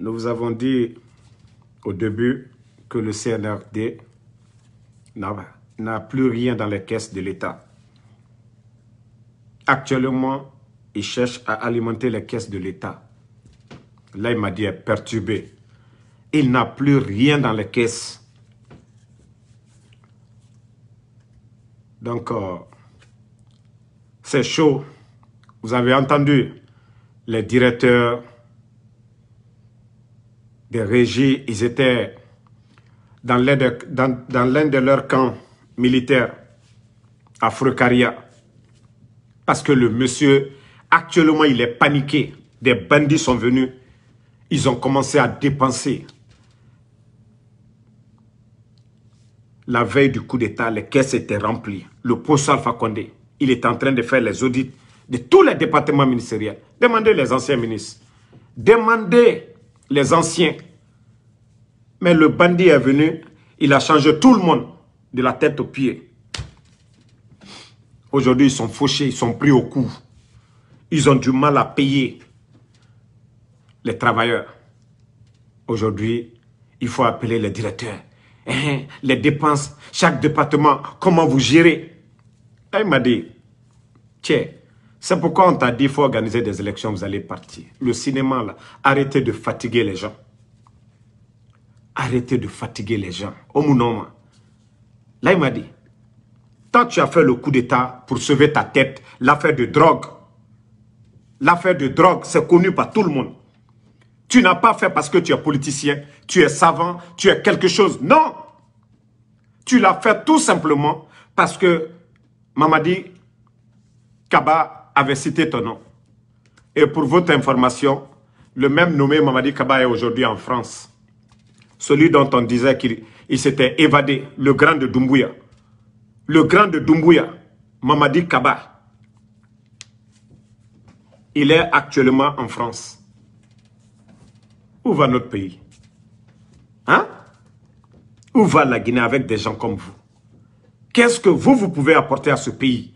Nous vous avons dit au début que le CNRD n'a plus rien dans les caisses de l'État. Actuellement, il cherche à alimenter les caisses de l'État. Là, il m'a dit, est perturbé. Il n'a plus rien dans les caisses. Donc, euh, c'est chaud. Vous avez entendu les directeurs des régies, ils étaient dans l'un de, leurs camps militaires à Frucaria. Parce que le monsieur, actuellement, il est paniqué. Des bandits sont venus. Ils ont commencé à dépenser. La veille du coup d'État, les caisses étaient remplies. Le poste Alpha Condé, il est en train de faire les audits de tous les départements ministériels. Demandez les anciens ministres. Demandez les anciens. Mais le bandit est venu, il a changé tout le monde, de la tête aux pieds. Aujourd'hui, ils sont fauchés, ils sont pris au cou. Ils ont du mal à payer les travailleurs. Aujourd'hui, il faut appeler les directeurs. Hein, hein, les dépenses, chaque département, comment vous gérez Il m'a dit, tiens, c'est pourquoi on t'a dit, il faut organiser des élections, vous allez partir. Le cinéma, là, arrêtez de fatiguer les gens. Arrêtez de fatiguer les gens. Oh mon Là, il m'a dit, tant tu as fait le coup d'État pour sauver ta tête, l'affaire de drogue, l'affaire de drogue, c'est connu par tout le monde. Tu n'as pas fait parce que tu es politicien, tu es savant, tu es quelque chose. Non Tu l'as fait tout simplement parce que Mamadi Kaba avait cité ton nom. Et pour votre information, le même nommé Mamadi Kaba est aujourd'hui en France. Celui dont on disait qu'il s'était évadé, le grand de Doumbouya. Le grand de Doumbouya, Mamadi Kaba. Il est actuellement en France. Où va notre pays Hein Où va la Guinée avec des gens comme vous Qu'est-ce que vous, vous pouvez apporter à ce pays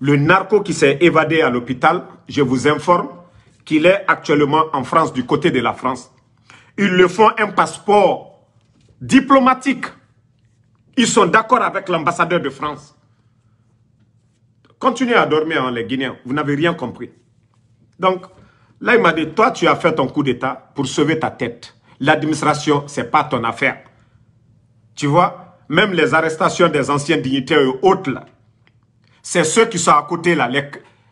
le narco qui s'est évadé à l'hôpital, je vous informe qu'il est actuellement en France, du côté de la France. Ils le font un passeport diplomatique. Ils sont d'accord avec l'ambassadeur de France. Continuez à dormir, hein, les Guinéens. Vous n'avez rien compris. Donc, là, il m'a dit, toi, tu as fait ton coup d'État pour sauver ta tête. L'administration, ce n'est pas ton affaire. Tu vois, même les arrestations des anciens dignitaires et autres, là, c'est ceux qui sont à côté là, les,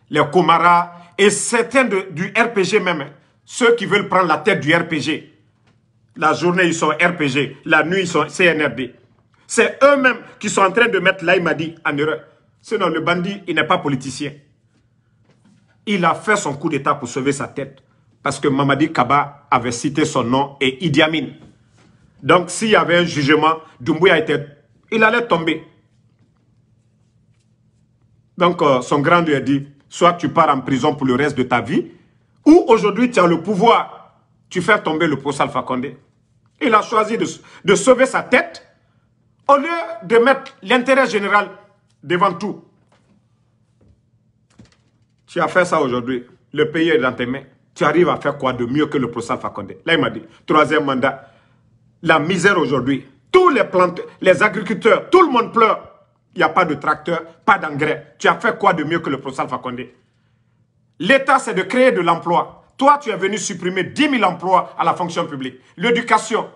les Comara et certains du RPG même, ceux qui veulent prendre la tête du RPG. La journée, ils sont RPG. La nuit, ils sont CNRD. C'est eux-mêmes qui sont en train de mettre l'Aïmadi en erreur. Sinon, le bandit, il n'est pas politicien. Il a fait son coup d'État pour sauver sa tête. Parce que Mamadi Kaba avait cité son nom et Idi Amin. Donc, s'il y avait un jugement, Dumbuya était... Il allait tomber. Donc, euh, son grand lui a dit, soit tu pars en prison pour le reste de ta vie, ou aujourd'hui, tu as le pouvoir, tu fais tomber le procès Alpha Il a choisi de, sauver sa tête au lieu de mettre l'intérêt général devant tout. Tu as fait ça aujourd'hui. Le pays est dans tes mains. Tu arrives à faire quoi de mieux que le procès Alpha Là, il m'a dit, troisième mandat, la misère aujourd'hui. Tous les, plantes, les agriculteurs, tout le monde pleure. Il n'y a pas de tracteur, pas d'engrais. Tu as fait quoi de mieux que le professeur Fakonde L'État, c'est de créer de l'emploi. Toi, tu es venu supprimer 10 000 emplois à la fonction publique. L'éducation,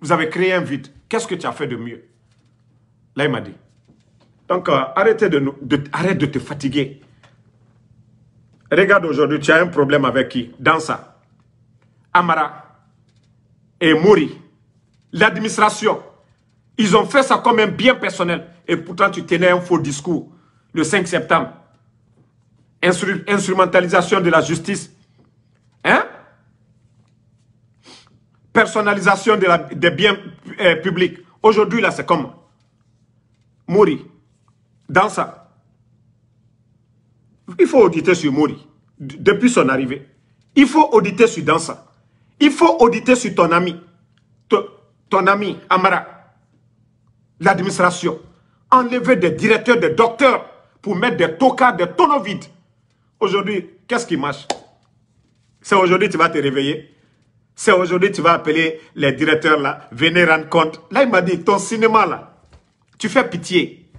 vous avez créé un vide. Qu'est-ce que tu as fait de mieux Là, il m'a dit. Donc, euh, arrêtez de, arrête de te fatiguer. Regarde aujourd'hui, tu as un problème avec qui Dansa, Amara et Mouri. L'administration, ils ont fait ça comme un bien personnel. Et pourtant, tu tenais un faux discours le 5 septembre. instrumentalisation de la justice. Hein? Personnalisation de la, des biens euh, publics. Aujourd'hui, là, c'est comme Mori. Dans ça. Il faut auditer sur Mori. Depuis son arrivée. Il faut auditer sur Dansa. Il faut auditer sur ton ami. ton ami, Amara l'administration, enlever des directeurs, des docteurs pour mettre des tocards, des tonneaux vides. Aujourd'hui, qu'est-ce qui marche C'est aujourd'hui tu vas te réveiller. C'est aujourd'hui tu vas appeler les directeurs là, venez rendre compte. Là, il m'a dit, ton cinéma là, tu fais pitié.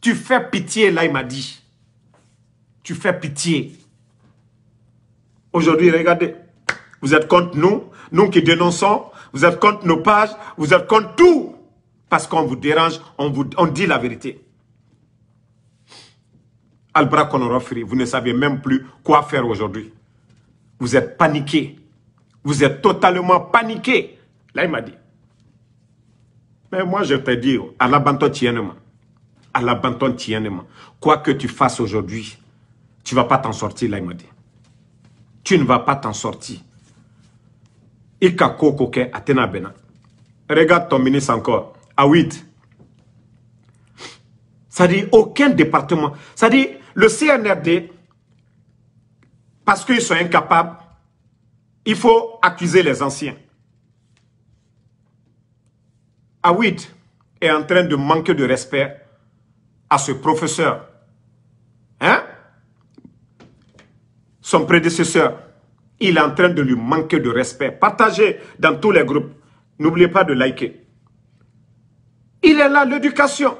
Tu fais pitié, là, il m'a dit. Tu fais pitié. Aujourd'hui, regardez, vous êtes contre nous, nous qui dénonçons, vous êtes contre nos pages, vous êtes contre tout parce qu'on vous dérange, on, vous, on dit la vérité. Albra Konorofri, vous ne savez même plus quoi faire aujourd'hui. Vous êtes paniqué. Vous êtes totalement paniqué. Là, il m'a dit. Mais moi, je te dis, à l'abandon tiennement, à l'abandon tiennement, quoi que tu fasses aujourd'hui, tu ne vas pas t'en sortir, là, il m'a dit. Tu ne vas pas t'en sortir. Ika atena bena. Regarde ton ministre encore à Ça dit aucun département. Ça dit le CNRD, parce qu'ils sont incapables, il faut accuser les anciens. Awid est en train de manquer de respect à ce professeur. Hein? Son prédécesseur, il est en train de lui manquer de respect. Partagez dans tous les groupes. N'oubliez pas de liker. Il est là, l'éducation.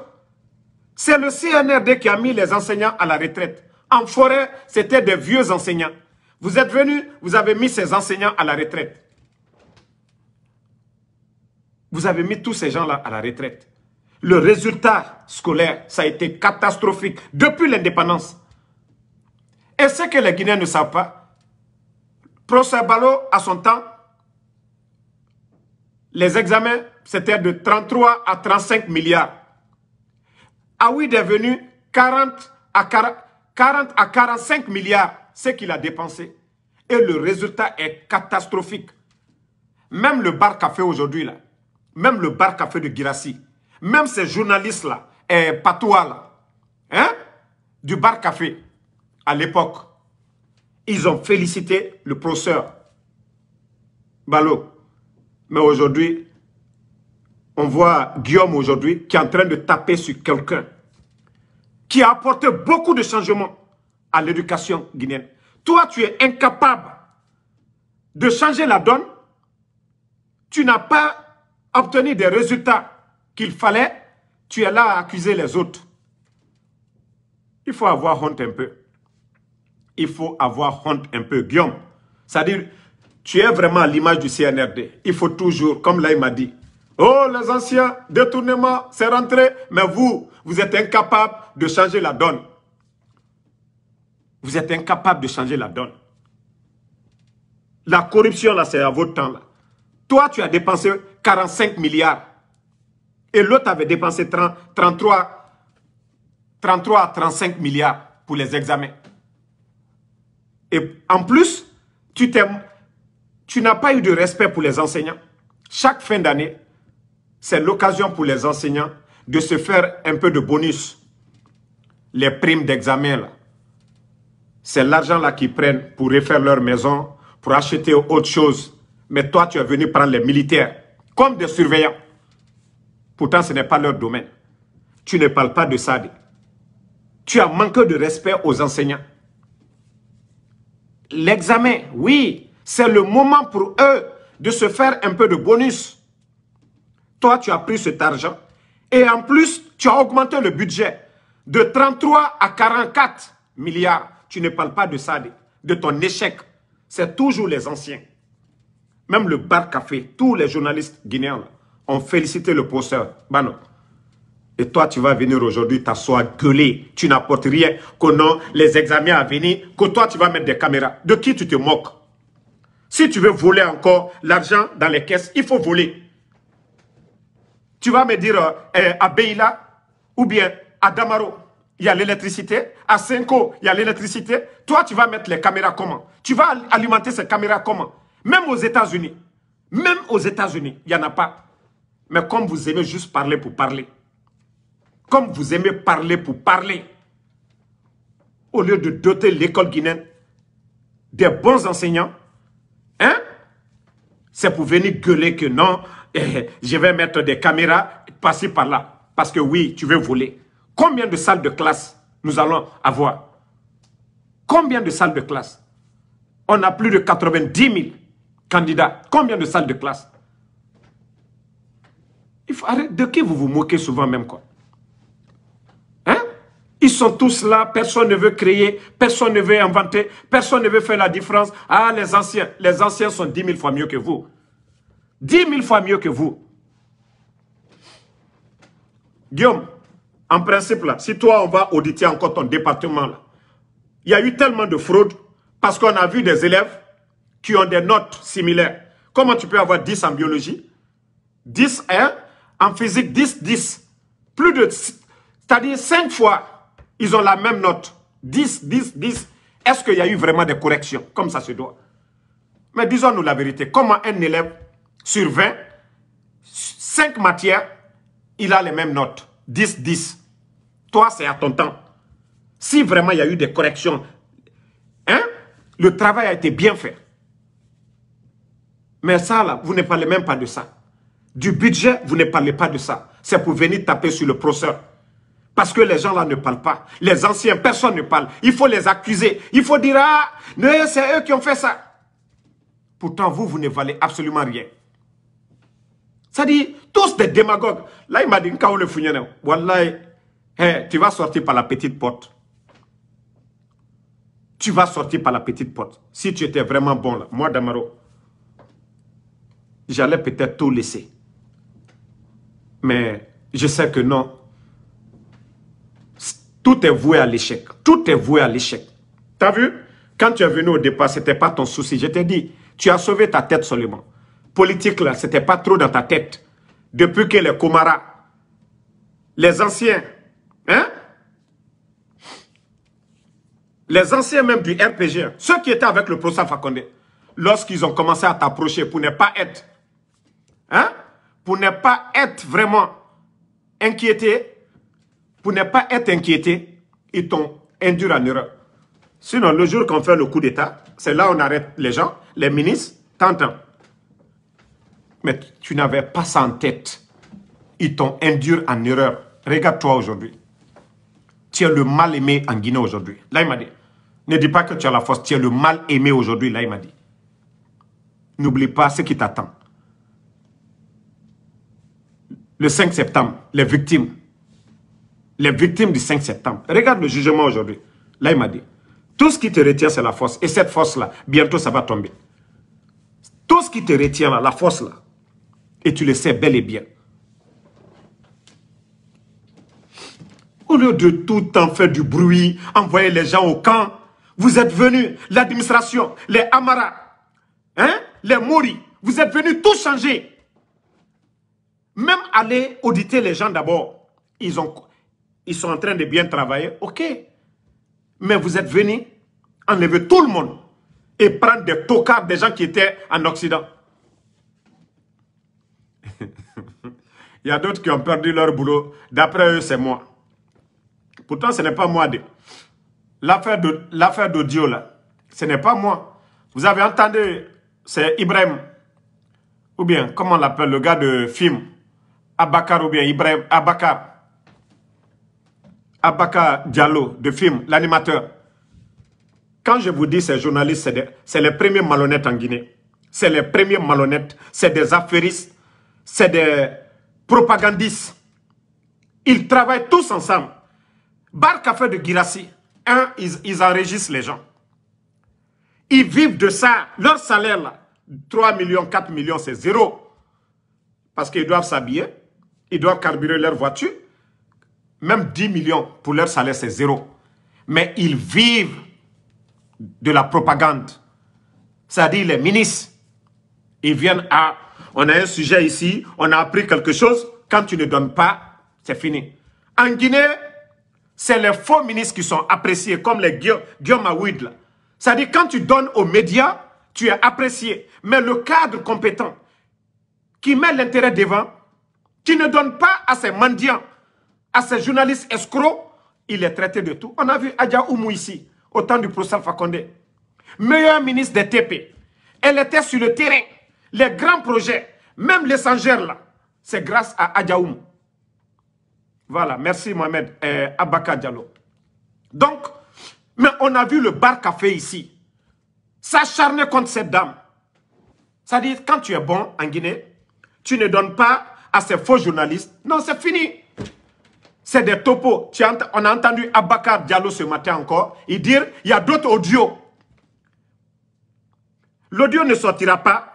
C'est le CNRD qui a mis les enseignants à la retraite. En forêt, c'était des vieux enseignants. Vous êtes venus, vous avez mis ces enseignants à la retraite. Vous avez mis tous ces gens-là à la retraite. Le résultat scolaire, ça a été catastrophique depuis l'indépendance. Et ce que les Guinéens ne savent pas, professeur Ballot, à son temps, les examens c'était de 33 à 35 milliards. Ah oui, devenu 40 à, 40, à 45 milliards, ce qu'il a dépensé. Et le résultat est catastrophique. Même le bar café aujourd'hui, là, même le bar café de Girassi, même ces journalistes-là, et eh, patois là, hein, du bar café, à l'époque, ils ont félicité le professeur Balo. Mais aujourd'hui, on voit Guillaume aujourd'hui qui est en train de taper sur quelqu'un qui a apporté beaucoup de changements à l'éducation guinéenne. Toi, tu es incapable de changer la donne. Tu n'as pas obtenu des résultats qu'il fallait. Tu es là à accuser les autres. Il faut avoir honte un peu. Il faut avoir honte un peu, Guillaume. C'est-à-dire, tu es vraiment l'image du CNRD. Il faut toujours, comme là il m'a dit, Oh, les anciens, détournement, c'est rentré. Mais vous, vous êtes incapable de changer la donne. Vous êtes incapable de changer la donne. La corruption, là, c'est à votre temps. Là. Toi, tu as dépensé 45 milliards. Et l'autre avait dépensé 33, à 35 milliards pour les examens. Et en plus, tu, tu n'as pas eu de respect pour les enseignants. Chaque fin d'année, c'est l'occasion pour les enseignants de se faire un peu de bonus. Les primes d'examen, c'est l'argent là qu'ils prennent pour refaire leur maison, pour acheter autre chose. Mais toi, tu es venu prendre les militaires comme des surveillants. Pourtant, ce n'est pas leur domaine. Tu ne parles pas de ça. Tu as manqué de respect aux enseignants. L'examen, oui, c'est le moment pour eux de se faire un peu de bonus toi, tu as pris cet argent et en plus, tu as augmenté le budget de 33 à 44 milliards. Tu ne parles pas de ça, de ton échec. C'est toujours les anciens. Même le bar café, tous les journalistes guinéens ont félicité le professeur Bano. Et toi, tu vas venir aujourd'hui t'asseoir, gueuler. Tu n'apportes rien. Que non, les examens à venir, que toi, tu vas mettre des caméras. De qui tu te moques Si tu veux voler encore l'argent dans les caisses, il faut voler. Tu vas me dire euh, à Beila ou bien à Damaro, il y a l'électricité. À Senko, il y a l'électricité. Toi, tu vas mettre les caméras comment Tu vas alimenter ces caméras comment Même aux États-Unis. Même aux États-Unis, il n'y en a pas. Mais comme vous aimez juste parler pour parler. Comme vous aimez parler pour parler. Au lieu de doter l'école guinéenne des bons enseignants, hein, c'est pour venir gueuler que non, je vais mettre des caméras passer par-là. Parce que oui, tu veux voler. Combien de salles de classe nous allons avoir Combien de salles de classe On a plus de 90 000 candidats. Combien de salles de classe Il faut arrêter. De qui vous vous moquez souvent même quoi Hein Ils sont tous là, personne ne veut créer, personne ne veut inventer, personne ne veut faire la différence. Ah, les anciens, les anciens sont 10 000 fois mieux que vous. 10 000 fois mieux que vous. Guillaume, en principe, là, si toi, on va auditer encore ton département, là, il y a eu tellement de fraudes parce qu'on a vu des élèves qui ont des notes similaires. Comment tu peux avoir 10 en biologie, 10 hein en physique 10, 10. Plus de, c'est-à-dire 5 fois, ils ont la même note. 10, 10, 10. Est-ce qu'il y a eu vraiment des corrections comme ça se doit Mais disons-nous la vérité. Comment un élève sur 20, 5 matières, il a les mêmes notes. 10, 10. Toi, c'est à ton temps. Si vraiment il y a eu des corrections, hein, le travail a été bien fait. Mais ça, là, vous ne parlez même pas de ça. Du budget, vous ne parlez pas de ça. C'est pour venir taper sur le professeur. Parce que les gens là ne parlent pas. Les anciens, personne ne parle. Il faut les accuser. Il faut dire, ah, c'est eux qui ont fait ça. Pourtant, vous, vous ne valez absolument rien cest à tous des démagogues. Là, il m'a dit, tu vas sortir par la petite porte. Tu vas sortir par la petite porte. Si tu étais vraiment bon, là, moi, Damaro, j'allais peut-être tout laisser. Mais je sais que non. Tout est voué à l'échec. Tout est voué à l'échec. T'as vu Quand tu es venu au départ, ce n'était pas ton souci. Je t'ai dit, tu as sauvé ta tête seulement politique, là, c'était pas trop dans ta tête. Depuis que les Comaras, les anciens, hein? Les anciens même du RPG, hein, ceux qui étaient avec le professeur Fakonde, lorsqu'ils ont commencé à t'approcher pour ne pas être, hein? Pour ne pas être vraiment inquiété, pour ne pas être inquiété, ils t'ont induit en Sinon, le jour qu'on fait le coup d'État, c'est là on arrête les gens, les ministres, tantôt mais tu n'avais pas ça en tête. Ils t'ont induit en erreur. Regarde-toi aujourd'hui. Tu es le mal-aimé en Guinée aujourd'hui. Là, il m'a dit, ne dis pas que tu as la force, tu es le mal-aimé aujourd'hui. Là, il m'a dit. N'oublie pas ce qui t'attend. Le 5 septembre, les victimes. Les victimes du 5 septembre. Regarde le jugement aujourd'hui. Là, il m'a dit. Tout ce qui te retient, c'est la force. Et cette force-là, bientôt, ça va tomber. Tout ce qui te retient, là, la force-là, et tu le sais bel et bien. Au lieu de tout en faire du bruit, envoyer les gens au camp, vous êtes venus, l'administration, les Amara, hein, les Mori, vous êtes venus tout changer. Même aller auditer les gens d'abord. Ils, ils sont en train de bien travailler, ok. Mais vous êtes venus enlever tout le monde et prendre des tocards des gens qui étaient en Occident. Il y a d'autres qui ont perdu leur boulot. D'après eux, c'est moi. Pourtant, ce n'est pas moi. L'affaire d'audio, là, ce n'est pas moi. Vous avez entendu, c'est Ibrahim. Ou bien, comment on l'appelle, le gars de film. Abakar ou bien Ibrahim. Abakar. Abakar Diallo, de film, l'animateur. Quand je vous dis ces journalistes, c'est les premiers malhonnêtes en Guinée. C'est les premiers malhonnêtes. C'est des affairistes. C'est des propagandistes. Ils travaillent tous ensemble. Bar Café de Girassi, un, ils, enregistrent les gens. Ils vivent de ça. Leur salaire, là, 3 millions, 4 millions, c'est zéro. Parce qu'ils doivent s'habiller, ils doivent carburer leur voiture. Même 10 millions pour leur salaire, c'est zéro. Mais ils vivent de la propagande. C'est-à-dire les ministres, ils viennent à on a un sujet ici, on a appris quelque chose. Quand tu ne donnes pas, c'est fini. En Guinée, c'est les faux ministres qui sont appréciés, comme les Guillaume Aouid. C'est-à-dire, quand tu donnes aux médias, tu es apprécié. Mais le cadre compétent qui met l'intérêt devant, qui ne donne pas à ces mendiants, à ces journalistes escrocs, il est traité de tout. On a vu Adja Oumou ici, au temps du professeur Fakonde. Meilleur ministre des TP. Elle était sur le terrain les grands projets, même Sangères là, c'est grâce à Adjaoum. Voilà, merci Mohamed euh, Abaka Diallo. Donc, mais on a vu le bar café ici. S'acharner contre cette dame. C'est-à-dire, quand tu es bon en Guinée, tu ne donnes pas à ces faux journalistes. Non, c'est fini. C'est des topos. on a entendu Abakar Diallo ce matin encore. Il dit, il y a d'autres audios. L'audio ne sortira pas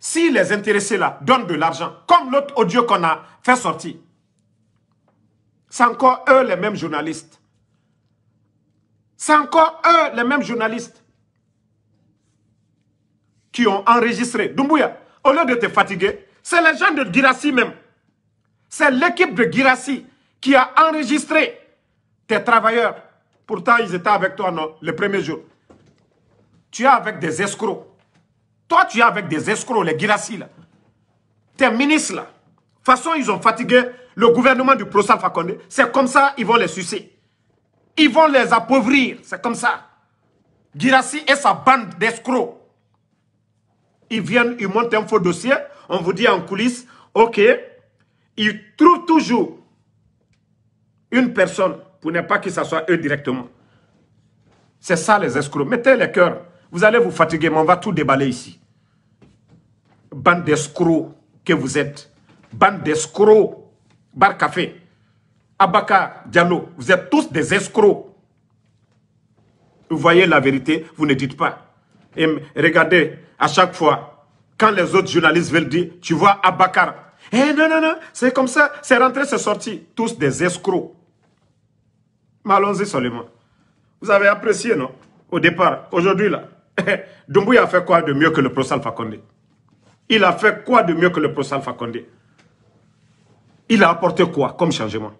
si les intéressés là donnent de l'argent, comme l'autre audio qu'on a fait sortir, c'est encore eux les mêmes journalistes. C'est encore eux les mêmes journalistes qui ont enregistré. Dumbuya, au lieu de te fatiguer, c'est les gens de Girassi même. C'est l'équipe de Girassi qui a enregistré tes travailleurs. Pourtant, ils étaient avec toi le premier jour. Tu es avec des escrocs. Toi, tu es avec des escrocs, les Girassi, là. Tes ministres, là. De toute façon, ils ont fatigué le gouvernement du Pro Fakonde. C'est comme ça, ils vont les sucer. Ils vont les appauvrir. C'est comme ça. Girassi et sa bande d'escrocs. Ils viennent, ils montent un faux dossier. On vous dit en coulisses, OK, ils trouvent toujours une personne pour ne pas que ce soit eux directement. C'est ça les escrocs. Mettez les cœurs. Vous allez vous fatiguer, mais on va tout déballer ici bande d'escrocs que vous êtes, bande d'escrocs, bar café, Abaka, Diallo, vous êtes tous des escrocs. Vous voyez la vérité, vous ne dites pas. Et regardez, à chaque fois, quand les autres journalistes veulent dire, tu vois Abakar, eh non, non, non, c'est comme ça, c'est rentré, c'est sorti. Tous des escrocs. Mais y seulement. Vous avez apprécié, non Au départ, aujourd'hui, là. Dumbuya a fait quoi de mieux que le procès Alpha il a fait quoi de mieux que le professeur Fakonde? Il a apporté quoi comme changement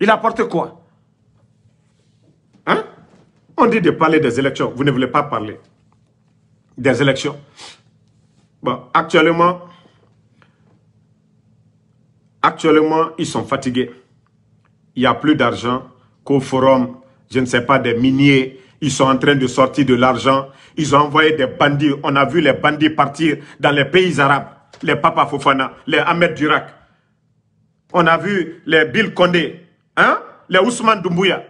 Il a apporté quoi Hein On dit de parler des élections. Vous ne voulez pas parler des élections. Bon, actuellement, actuellement, ils sont fatigués. Il n'y a plus d'argent qu'au forum, je ne sais pas, des miniers ils sont en train de sortir de l'argent. Ils ont envoyé des bandits. On a vu les bandits partir dans les pays arabes. Les Papa Fofana, les Ahmed Durak. On a vu les Bill Condé, hein? les Ousmane Doumbouya.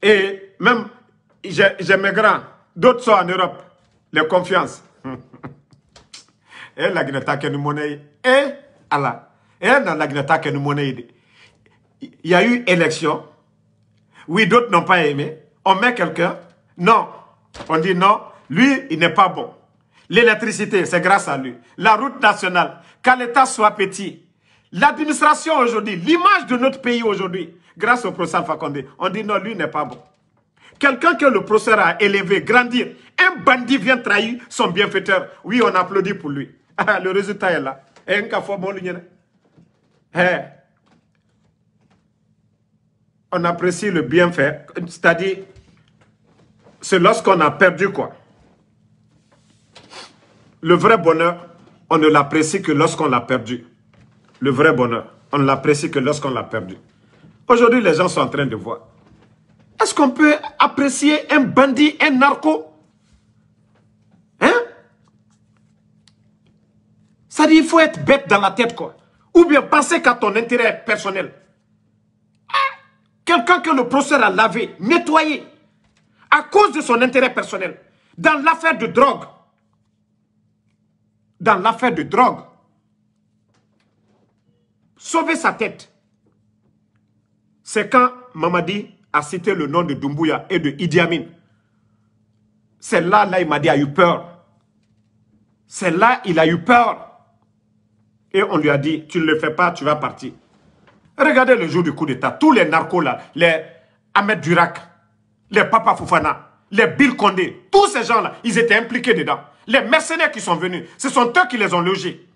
Et même, j'ai mes grands. D'autres sont en Europe. Les confiances. Et la que Et Allah. Et dans la Il y a eu élection. Oui, d'autres n'ont pas aimé on met quelqu'un, non, on dit non, lui, il n'est pas bon. L'électricité, c'est grâce à lui. La route nationale, quand l'État soit petit. L'administration aujourd'hui, l'image de notre pays aujourd'hui, grâce au professeur Fakonde, on dit non, lui n'est pas bon. Quelqu'un que le professeur a élevé, grandir, un bandit vient trahir son bienfaiteur. Oui, on applaudit pour lui. Ah, le résultat est là. Eh, eh. On apprécie le bienfait, c'est-à-dire c'est lorsqu'on a perdu quoi Le vrai bonheur, on ne l'apprécie que lorsqu'on l'a perdu. Le vrai bonheur, on ne l'apprécie que lorsqu'on l'a perdu. Aujourd'hui, les gens sont en train de voir. Est-ce qu'on peut apprécier un bandit, un narco Hein Ça dit, il faut être bête dans la tête, quoi. Ou bien penser qu'à ton intérêt personnel. Ah, quelqu'un que le procès a lavé, nettoyé, à cause de son intérêt personnel, dans l'affaire de drogue, dans l'affaire de drogue, sauver sa tête, c'est quand Mamadi a cité le nom de Doumbouya et de Idi Amin. C'est là, là, il m'a dit, a eu peur. C'est là, il a eu peur. Et on lui a dit, tu ne le fais pas, tu vas partir. Regardez le jour du coup d'État. Tous les narcos là, les Ahmed Durak, les Papa Fofana, les Bill Condé, tous ces gens-là, ils étaient impliqués dedans. Les mercenaires qui sont venus, ce sont eux qui les ont logés.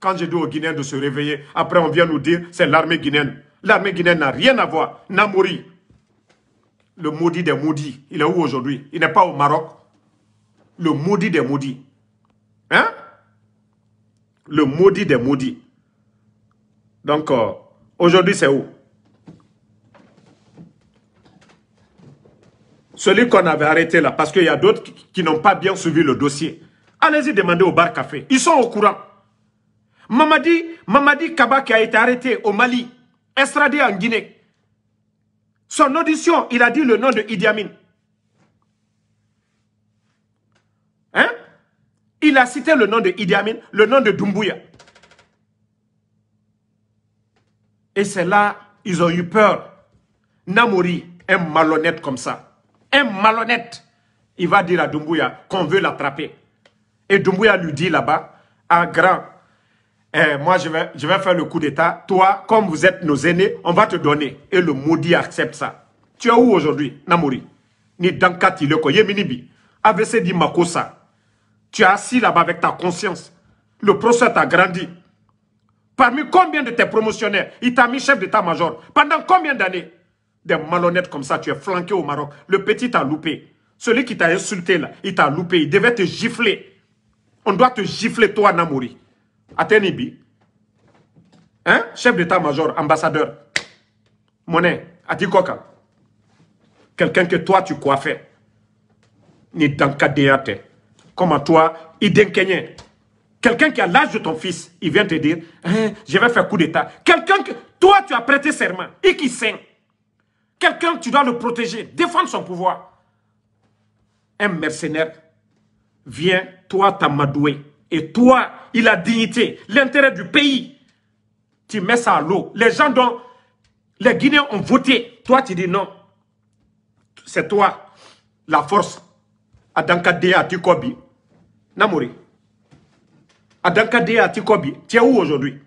Quand j'ai dit aux Guinéens de se réveiller, après on vient nous dire, c'est l'armée guinéenne. L'armée guinéenne n'a rien à voir. mouru. le maudit des maudits, il est où aujourd'hui Il n'est pas au Maroc. Le maudit des maudits. Hein Le maudit des maudits. Donc, euh, aujourd'hui, c'est où celui qu'on avait arrêté là, parce qu'il y a d'autres qui, n'ont pas bien suivi le dossier. Allez-y demander au bar café. Ils sont au courant. Mamadi, Mamadi Kaba qui a été arrêté au Mali, Estradé en Guinée. Son audition, il a dit le nom de Idi Amin. Hein? Il a cité le nom de Idi Amin, le nom de Doumbouya. Et c'est là, ils ont eu peur. Namori, est malhonnête comme ça un malhonnête, il va dire à Doumbouya qu'on veut l'attraper. Et Doumbouya lui dit là-bas, un grand, eh, moi je vais, je vais faire le coup d'État, toi, comme vous êtes nos aînés, on va te donner. Et le maudit accepte ça. Tu es où aujourd'hui, Namouri Ni Dankati, le Yeminibi. AVC dit Makosa. Tu es assis là-bas avec ta conscience. Le procès t'a grandi. Parmi combien de tes promotionnaires, il t'a mis chef d'état-major Pendant combien d'années des malhonnêtes comme ça, tu es flanqué au Maroc. Le petit t'a loupé. Celui qui t'a insulté, là, il t'a loupé. Il devait te gifler. On doit te gifler, toi, Namouri. Atenibi. Hein? Chef d'état-major, ambassadeur. Monet, Atikoka. Quelqu'un que toi, tu coiffais. Ni Comment Comme à toi, Idenkenye. Quelqu'un qui a l'âge de ton fils, il vient te dire, hein, je vais faire coup d'état. Quelqu'un que toi, tu as prêté serment. Et qui Quelqu'un, tu dois le protéger, défendre son pouvoir. Un mercenaire vient, toi, t'amadouer. Et toi, il a dignité, l'intérêt du pays. Tu mets ça à l'eau. Les gens dont les Guinéens ont voté, toi, tu dis non. C'est toi, la force. Adankadea Tikobi. Namori. Adankadea Tikobi. Tu es où aujourd'hui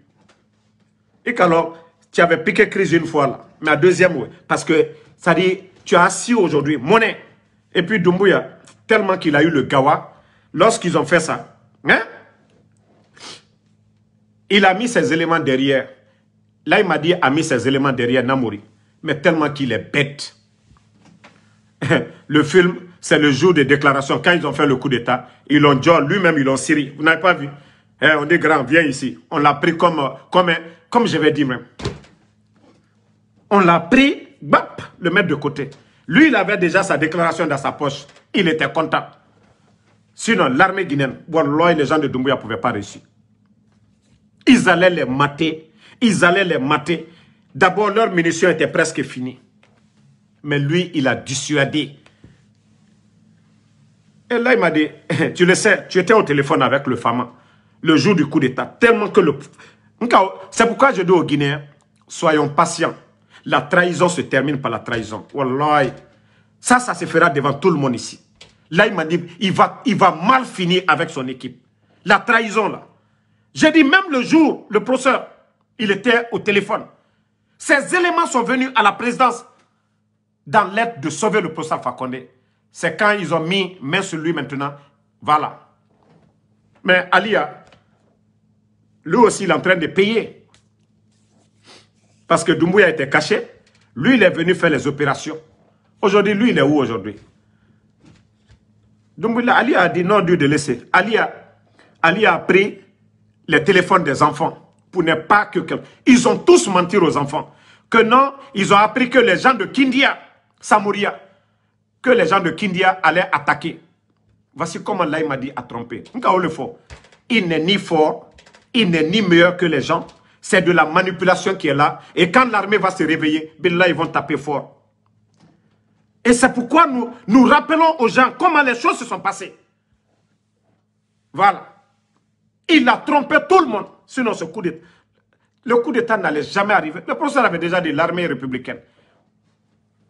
Et alors, tu avais piqué crise une fois là mais la deuxième, Parce que, ça dit, tu as assis aujourd'hui, monnaie. Et puis Dumbuya, tellement qu'il a eu le gawa, lorsqu'ils ont fait ça, hein, il a mis ses éléments derrière. Là, il m'a dit, a mis ses éléments derrière Namori. Mais tellement qu'il est bête. le film, c'est le jour des déclarations. Quand ils ont fait le coup d'État, ils l'ont John, lui-même, ils l'ont Syrie. Vous n'avez pas vu eh, On est grand, viens ici. On l'a pris comme, comme, comme je vais dire même. On l'a pris, bap, le mettre de côté. Lui, il avait déjà sa déclaration dans sa poche. Il était content. Sinon, l'armée guinéenne, les gens de Doumbouya ne pouvaient pas réussir. Ils allaient les mater. Ils allaient les mater. D'abord, leur munition était presque finie. Mais lui, il a dissuadé. Et là, il m'a dit, tu le sais, tu étais au téléphone avec le Fama le jour du coup d'État. Tellement que le... C'est pourquoi je dis aux Guinéens, soyons patients. La trahison se termine par la trahison. Wallahi. Ça, ça se fera devant tout le monde ici. Là, il m'a dit, il va, il va mal finir avec son équipe. La trahison, là. J'ai dit, même le jour, le professeur, il était au téléphone. Ces éléments sont venus à la présidence dans l'aide de sauver le professeur Fakonde. C'est quand ils ont mis main sur lui maintenant. Voilà. Mais Alia, lui aussi, il est en train de payer. Parce que Doumbouya était caché. Lui, il est venu faire les opérations. Aujourd'hui, lui, il est où aujourd'hui Doumbouya, Ali a dit non, Dieu de laisser. Ali a, pris les téléphones des enfants pour ne pas que... Ils ont tous menti aux enfants. Que non, ils ont appris que les gens de Kindia, Samouria, que les gens de Kindia allaient attaquer. Voici comment il m'a dit à tromper. Il n'est ni fort, il n'est ni meilleur que les gens c'est de la manipulation qui est là. Et quand l'armée va se réveiller, ben ils vont taper fort. Et c'est pourquoi nous, nous rappelons aux gens comment les choses se sont passées. Voilà. Il a trompé tout le monde. Sinon, ce coup d'État, le coup d'État n'allait jamais arriver. Le professeur avait déjà dit l'armée républicaine.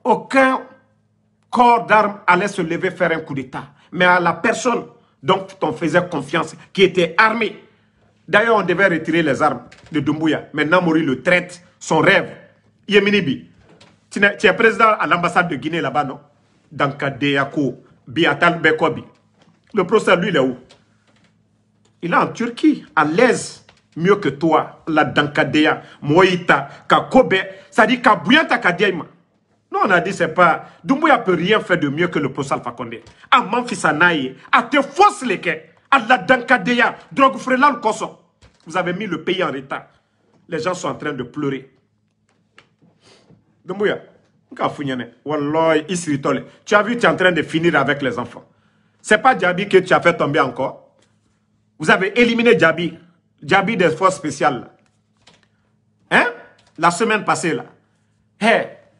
Aucun corps d'armes allait se lever faire un coup d'État. Mais à la personne dont on faisait confiance, qui était armée, D'ailleurs, on devait retirer les armes de Doumbouya. Maintenant, Mori le traite, son rêve. Yeminibi, tu es président à l'ambassade de Guinée là-bas, non Dans Biatal Bekobi. Le procès, lui, il est où Il est en Turquie, à l'aise, mieux que toi, la Dankadea, Moïta, Kakobe, ça dit Kabuyanta Kadeima. Nous, on a dit, c'est pas. Doumbouya peut rien faire de mieux que le procès Alpha Condé. À Manfisanaye, à te force les vous avez mis le pays en retard. Les gens sont en train de pleurer. tu as vu, tu es en train de finir avec les enfants. Ce n'est pas Djabi que tu as fait tomber encore. Vous avez éliminé Djabi. Djabi des forces spéciales. Hein? La semaine passée, là.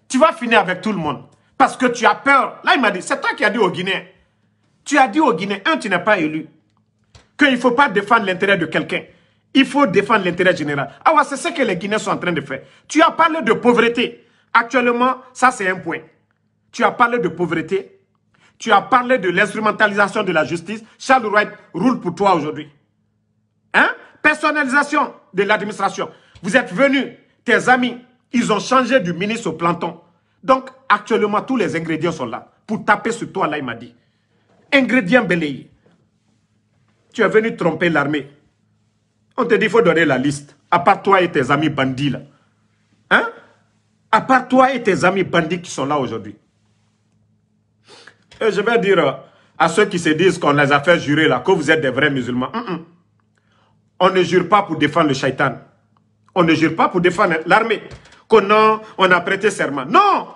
tu vas finir avec tout le monde. Parce que tu as peur. Là, il m'a dit, c'est toi qui as dit au Guinéens. Tu as dit au Guinée, un, tu n'es pas élu qu'il ne faut pas défendre l'intérêt de quelqu'un. Il faut défendre l'intérêt général. Ah ouais, c'est ce que les Guinéens sont en train de faire. Tu as parlé de pauvreté. Actuellement, ça c'est un point. Tu as parlé de pauvreté. Tu as parlé de l'instrumentalisation de la justice. Charles Wright roule pour toi aujourd'hui. Hein? Personnalisation de l'administration. Vous êtes venus, tes amis, ils ont changé du ministre au planton. Donc, actuellement, tous les ingrédients sont là. Pour taper sur toi, là, il m'a dit. Ingrédients belayés. Tu es venu tromper l'armée. On te dit, il faut donner la liste. À part toi et tes amis bandits, là. Hein? À part toi et tes amis bandits qui sont là aujourd'hui. Et je vais dire euh, à ceux qui se disent qu'on les a fait jurer, là, que vous êtes des vrais musulmans. Mm, mm. On ne jure pas pour défendre le shaitan. On ne jure pas pour défendre l'armée. Qu'on on a prêté serment. Non!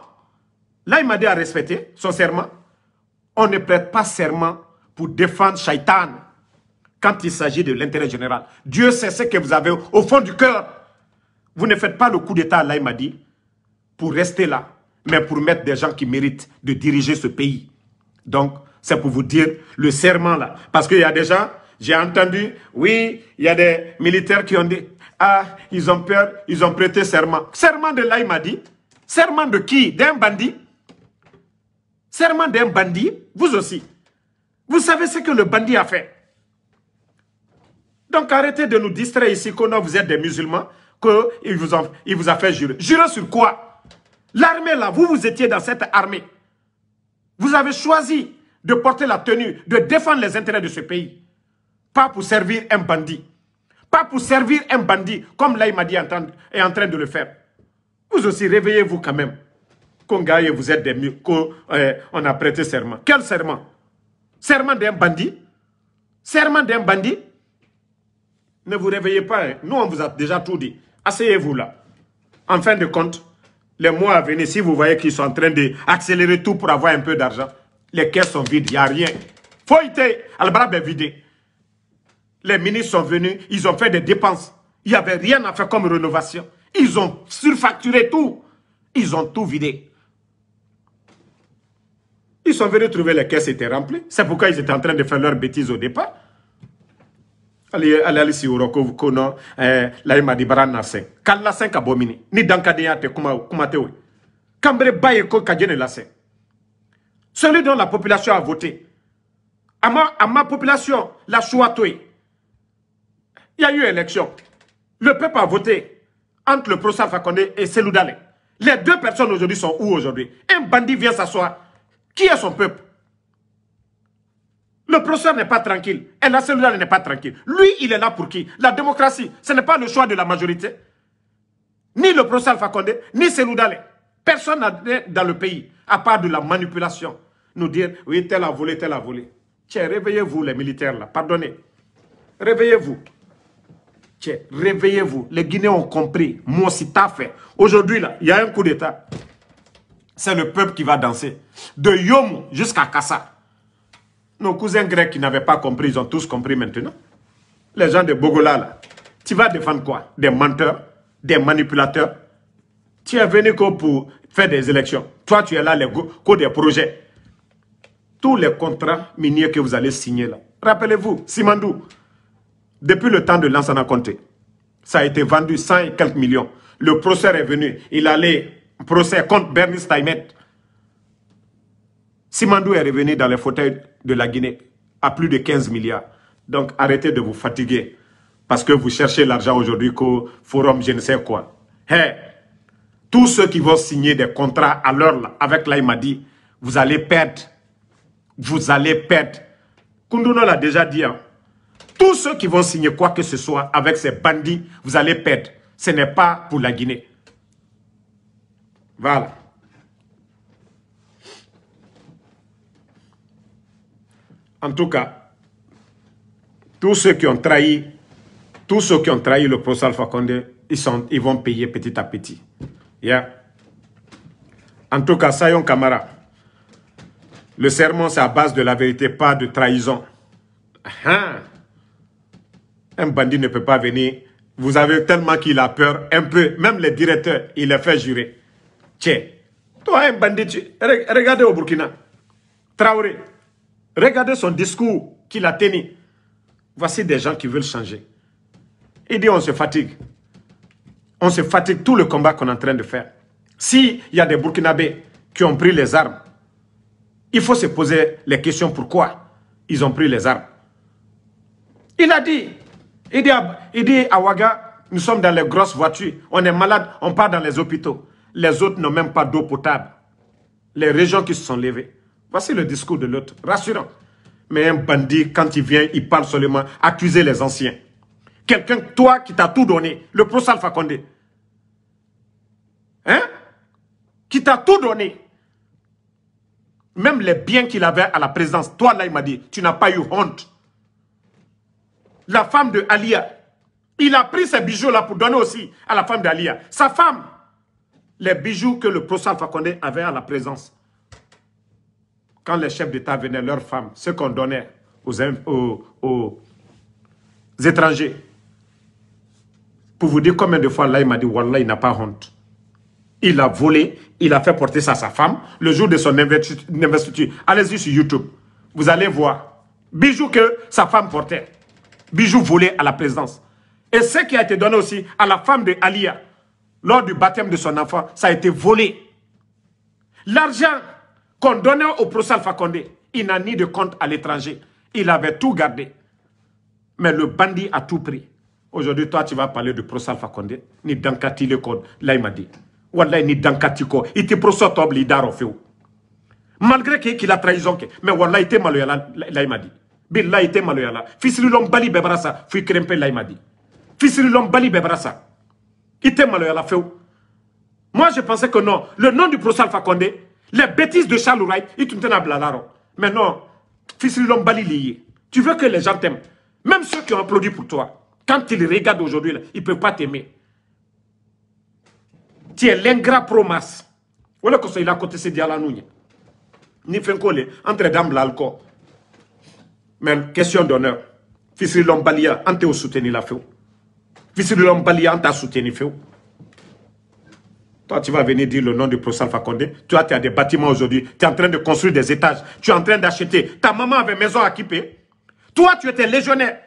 Là, il m'a dit à respecter son serment. On ne prête pas serment pour défendre shaitan quand il s'agit de l'intérêt général. Dieu sait ce que vous avez au fond du cœur. Vous ne faites pas le coup d'État, là, il m'a dit, pour rester là, mais pour mettre des gens qui méritent de diriger ce pays. Donc, c'est pour vous dire le serment, là. Parce qu'il y a des gens, j'ai entendu, oui, il y a des militaires qui ont dit, ah, ils ont peur, ils ont prêté serment. Serment de là, il m'a dit. Serment de qui D'un bandit Serment d'un bandit Vous aussi. Vous savez ce que le bandit a fait donc arrêtez de nous distraire ici qu'on vous êtes des musulmans, qu'il vous, a, vous a fait jurer. Jurer sur quoi L'armée là, vous, vous étiez dans cette armée. Vous avez choisi de porter la tenue, de défendre les intérêts de ce pays. Pas pour servir un bandit. Pas pour servir un bandit, comme là il m'a dit est en train de le faire. Vous aussi, réveillez-vous quand même. et vous êtes des mieux. qu'on euh, a prêté serment. Quel serment Serment d'un bandit Serment d'un bandit ne vous réveillez pas. Hein. Nous, on vous a déjà tout dit. Asseyez-vous là. En fin de compte, les mois à venir, si vous voyez qu'ils sont en train d'accélérer tout pour avoir un peu d'argent, les caisses sont vides, il n'y a rien. al Albarab est vidé. Les ministres sont venus, ils ont fait des dépenses. Il n'y avait rien à faire comme rénovation. Ils ont surfacturé tout. Ils ont tout vidé. Ils sont venus trouver les caisses étaient remplies. C'est pourquoi ils étaient en train de faire leurs bêtises au départ ali ali si uroko ko ko nɔ ɛɛ eh, di bara nasen ka lasen ka bɔ ni dankadenya tɛ kuma kuma tɛ o baye ko ka celui dont la population a voté à ma à ma population la choix il y a eu élection le peuple a voté entre le professeur Fakonde et Selou les deux personnes aujourd'hui sont où aujourd'hui un bandit vient s'asseoir qui est son peuple le professeur n'est pas tranquille. Et la cellule n'est pas tranquille. Lui, il est là pour qui La démocratie, ce n'est pas le choix de la majorité. Ni le professeur Alpha Condé, ni Seloudale. Personne n'est dans le pays, à part de la manipulation. Nous dire, oui, tel a volé, tel a volé. Tiens, réveillez-vous les militaires là, pardonnez. Réveillez-vous. Tiens, réveillez-vous. Les Guinéens ont compris. Moi aussi, t'as fait. Aujourd'hui là, il y a un coup d'État. C'est le peuple qui va danser. De Yomo jusqu'à Kassa. Nos cousins grecs qui n'avaient pas compris, ils ont tous compris maintenant. Les gens de Bogola, là, tu vas défendre quoi Des menteurs, des manipulateurs. Tu es venu pour faire des élections. Toi, tu es là, les des projets. Tous les contrats miniers que vous allez signer là. Rappelez-vous, Simandou, depuis le temps de Lansana Conté, ça a été vendu 100 et quelques millions. Le procès est venu. Il allait procès contre Bernie Steinmetz. Simandou est revenu dans les fauteuils de la Guinée à plus de 15 milliards. Donc arrêtez de vous fatiguer parce que vous cherchez l'argent aujourd'hui qu'au forum je ne sais quoi. tous ceux qui vont signer des contrats à l'heure avec l'Aïmadi, vous allez perdre. Vous allez perdre. Kunduno l'a déjà dit. Hein. Tous ceux qui vont signer quoi que ce soit avec ces bandits, vous allez perdre. Ce n'est pas pour la Guinée. Voilà. En tout cas, tous ceux qui ont trahi, tous ceux qui ont trahi le professeur Alpha ils, sont, ils vont payer petit à petit. En tout cas, Sayon camarades. le serment, c'est à base de la vérité, pas de trahison. Ah, ah. un bandit ne peut pas venir. Vous avez tellement qu'il a peur, un peu. Même les directeurs, il les fait jurer. Tiens, toi, un bandit, regardez au Burkina. Traoré, Regardez son discours qu'il a tenu. Voici des gens qui veulent changer. Il dit on se fatigue. On se fatigue tout le combat qu'on est en train de faire. S'il y a des Burkinabés qui ont pris les armes, il faut se poser les questions pourquoi ils ont pris les armes. Il a dit, il dit, il dit à Ouaga, nous sommes dans les grosses voitures, on est malade, on part dans les hôpitaux. Les autres n'ont même pas d'eau potable. Les régions qui se sont levées. Voici le discours de l'autre, rassurant. Mais un bandit, quand il vient, il parle seulement accuser les anciens. Quelqu'un, toi, qui t'as tout donné, le procès Alpha Condé. Hein Qui t'a tout donné. Même les biens qu'il avait à la présence. Toi, là, il m'a dit, tu n'as pas eu honte. La femme de Alia, il a pris ces bijoux-là pour donner aussi à la femme d'Alia. Sa femme, les bijoux que le procès Alpha Condé avait à la présence quand les chefs d'État venaient, leurs femmes, ce qu'on donnait aux, étrangers, pour vous dire combien de fois là, il m'a dit, Wallah, il n'a pas honte. Il a volé, il a fait porter ça à sa femme. Le jour de son investiture, allez-y sur YouTube, vous allez voir. Bijoux que sa femme portait. Bijoux volé à la présidence. Et ce qui a été donné aussi à la femme de Alia, lors du baptême de son enfant, ça a été volé. L'argent qu'on donnait au professeur Alpha Condé, il n'a ni de compte à l'étranger. Il avait tout gardé. Mais le bandit a tout pris. Aujourd'hui, toi, tu vas parler de procès Alpha Condé, ni d'Ankati le code. Là, il m'a dit. Wallahi, ni d'Ankati ko. Il était professeur au Darofeo. Malgré qu'il a trahison. Mais Wallahi, il était malheureux Là, il m'a dit. il était malheureux Fils de l'homme bali bebrasa. Fui crimpé, là, il m'a dit. Fils de l'homme bali bebrasa. Il était maloyala feo. Moi, je pensais que non. Le nom du professeur Alpha Condé, les bêtises de Charles Wright, ils t'ont à blalar. Mais non, fils Lombali Tu veux que les gens t'aiment. Même ceux qui ont applaudi pour toi. Quand ils regardent aujourd'hui, ils ne peuvent pas t'aimer. Tu es l'ingrat promas. Voilà que il a côté c'est diala Ni fenkole, entre dames l'alcool. Mais question d'honneur. Fils Lombalia, on t'a soutenu la feu. Fils Lombali, on t'a soutenu feu. Toi, tu vas venir dire le nom du professeur Fakonde. Toi, tu as des bâtiments aujourd'hui. Tu es en train de construire des étages. Tu es en train d'acheter. Ta maman avait maison à Toi, tu étais légionnaire.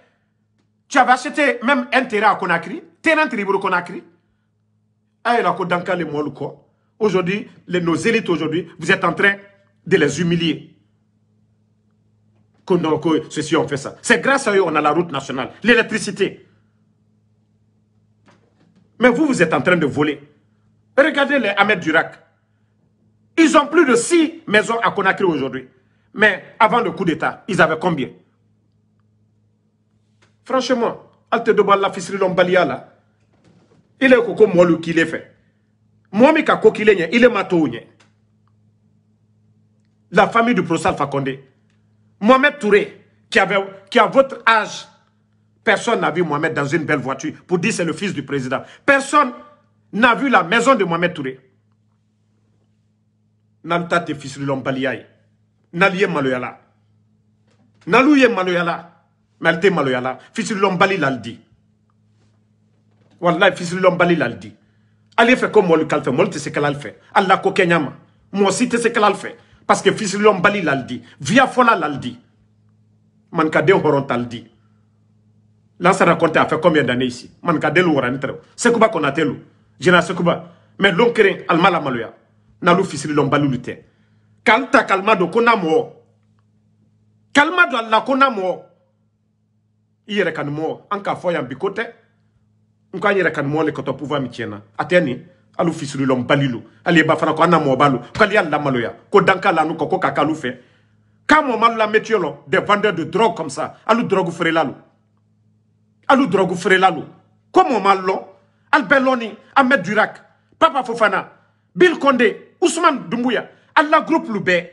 Tu avais acheté même un terrain à Conakry. Terrain Tribu Conakry. Ah, aujourd'hui, nos élites aujourd'hui, vous êtes en train de les humilier. Ceci, on fait ça. C'est grâce à eux on a la route nationale, l'électricité. Mais vous, vous êtes en train de voler. Regardez les Ahmed Durak. Ils ont plus de six maisons à Conakry aujourd'hui. Mais avant le coup d'État, ils avaient combien Franchement, Alte de la Lombalia il est Koko Molu qui l'a fait. Moi, il est matouné. La famille du professeur Fakondé. Mohamed Touré, qui, avait, qui a votre âge, personne n'a vu Mohamed dans une belle voiture pour dire c'est le fils du président. Personne n'a vu la maison de Mohamed Touré. N'a de fils de N'a Naliye Maloyala. Nalouye Maloyala. Malte Maloyala. Fils de l'Ombali l'aldi. Wallah, fils de l'Ombali l'aldi. Allez faire comme Molu molte Molu te se kalal fait. Allah kokenyama. Moi aussi te se qu'elle fait. Parce que fils de l'Ombali l'aldi. Via Fola l'aldi. Mankade Horon l'aldi. Là, ça raconte a fait combien d'années ici Mankade l'Orantre. C'est quoi qu'on a jena sekuba Mais lon Almala Maluya. lamaloya n'alu fisiri lɔn balilu tɛ k'an ta kalima do ko calma mɔ la ko na mɔ i yɛrɛ kanu k'an yɛrɛ le côté pouvoir m'itiena. tiɲɛna a alu fisiri lɔn balilu hali ba fana ko an na ko danka la nu koko ko k'a k'alu la des vendeurs de drogue comme ça alu drogue feerela alu drogue feerela lo ko ma Albert Loni, Ahmed Durak, Papa Fofana, Bill Kondé, Ousmane Doumbouya, Allah groupe Loubet,